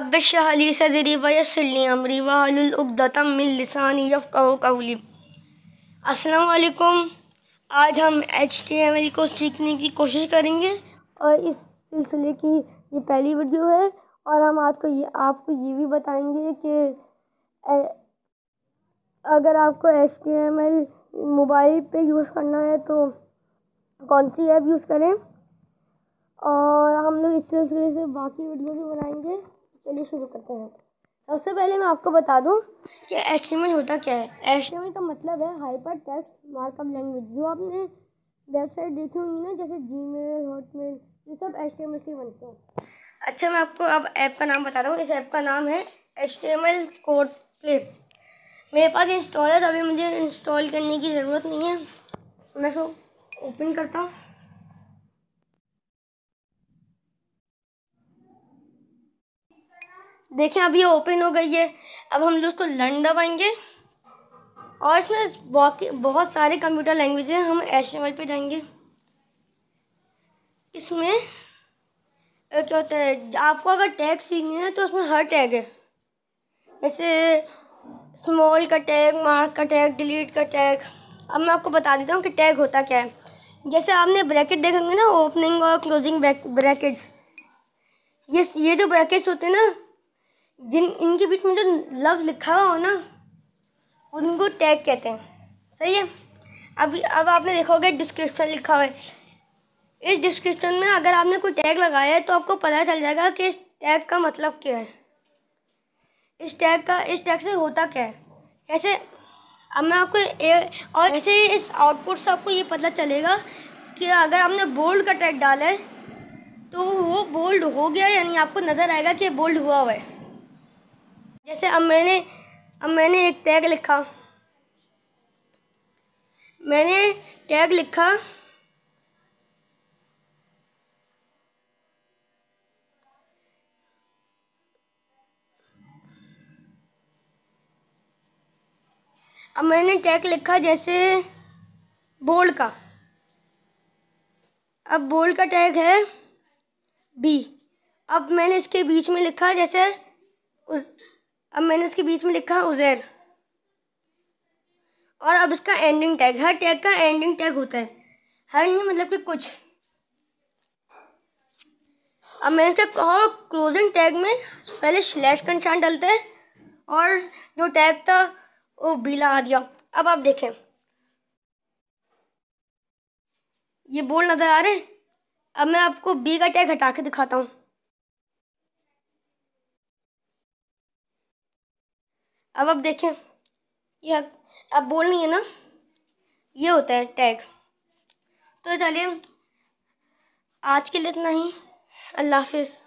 ويسر لي सदरी واحلل अमरी من لساني يفقهوا قولي कौली असलकुम आज हम एच टी एम एल को सीखने की कोशिश करेंगे और इस सिलसिले की ये पहली वीडियो है और हम आपको ये आपको ये भी बताएंगे कि अगर आपको H T M L mobile पे यूज़ करना है तो कौन सी ऐप यूज़ करें और हम लोग इस सिलसिले से बाकी वीडियो भी बनाएंगे चलिए शुरू करते हैं सबसे पहले मैं आपको बता दूं कि एच होता क्या है एच का मतलब है हाइपर टेक्स्ट मार्कअप लैंग्वेज जो आपने वेबसाइट देखी होंगी ना जैसे जी मेल हॉटमेल ये सब एच से बनते हैं अच्छा मैं आपको अब ऐप का नाम बता रहा हूँ इस ऐप का नाम है एच कोड क्लिप मेरे पास इंस्टॉल है तो अभी मुझे इंस्टॉल करने की ज़रूरत नहीं है मैं इसको ओपन करता हूँ देखें अभी ओपन हो गई है अब हम लोग उसको लर्न दबाएंगे और इसमें बहुत बहुत सारे कंप्यूटर लैंग्वेज हैं हम एच पे जाएंगे इसमें क्या होता है आपको अगर टैग सीखने हैं तो उसमें हर टैग है जैसे स्मॉल का टैग मार्क का टैग डिलीट का टैग अब मैं आपको बता देता हूँ कि टैग होता क्या है जैसे आपने ब्रैकेट देखेंगे ना ओपनिंग और क्लोजिंग ब्रैकेट्स ये ये जो ब्रैकेट्स होते हैं ना जिन इनके बीच में जो लव लिखा हुआ हो ना उनको टैग कहते हैं सही है अभी अब आपने देखा होगा डिस्क्रिप्शन लिखा हुआ है इस डिस्क्रिप्शन में अगर आपने कोई टैग लगाया है तो आपको पता चल जाएगा कि इस टैग का मतलब क्या है इस टैग का इस टैग से होता क्या है कैसे अब मैं आपको ए, और ऐसे इस आउटपुट से आपको ये पता चलेगा कि अगर आपने बोल्ड का टैग डाला है तो वो बोल्ड हो गया यानी आपको नज़र आएगा कि बोल्ड हुआ हुआ है जैसे अब मैंने अब मैंने एक टैग लिखा मैंने टैग लिखा अब मैंने टैग लिखा जैसे बोल्ड का अब बोल्ड का टैग है बी अब मैंने इसके बीच में लिखा जैसे अब मैंने इसके बीच में लिखा उज़ैर और अब इसका एंडिंग टैग हर टैग का एंडिंग टैग होता है हर नहीं मतलब कि कुछ अब मैंने इसका और क्लोजिंग टैग में पहले स्लैश का निशान डालते हैं और जो टैग था वो बी लगा दिया अब आप देखें ये बोल नज़र आ रहे अब मैं आपको बी का टैग हटा के दिखाता हूँ अब अब देखें यह आप बोल रही है ना ये होता है टैग तो चलिए आज के लिए इतना ही अल्लाह हाफिज़